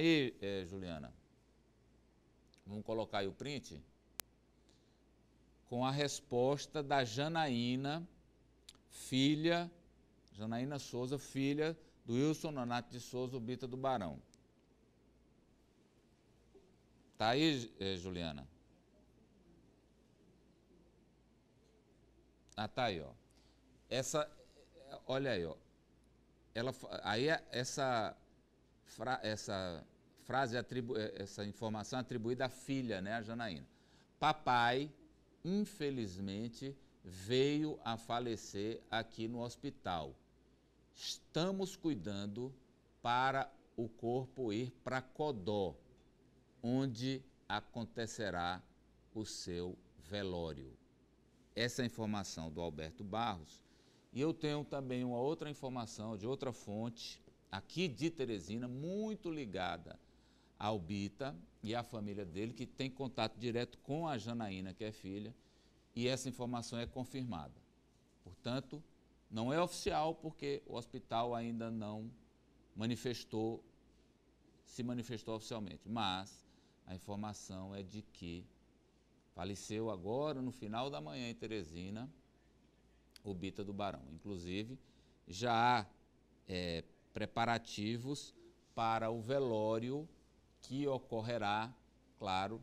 Aí, é, Juliana, vamos colocar aí o print com a resposta da Janaína, filha, Janaína Souza, filha do Wilson Nonato de Souza, o Bita do Barão. Tá aí, é, Juliana? Ah, tá aí, ó. Essa, olha aí, ó. Ela, aí é essa fra essa frase, eh, essa informação é atribuída à filha, né, a Janaína. Papai, infelizmente, veio a falecer aqui no hospital. Estamos cuidando para o corpo ir para Codó, onde acontecerá o seu velório. Essa é a informação do Alberto Barros. E eu tenho também uma outra informação de outra fonte aqui de Teresina, muito ligada ao Bita e à família dele, que tem contato direto com a Janaína, que é filha, e essa informação é confirmada. Portanto, não é oficial porque o hospital ainda não manifestou, se manifestou oficialmente, mas a informação é de que faleceu agora, no final da manhã, em Teresina, o Bita do Barão. Inclusive, já há eh, é, preparativos para o velório que ocorrerá, claro,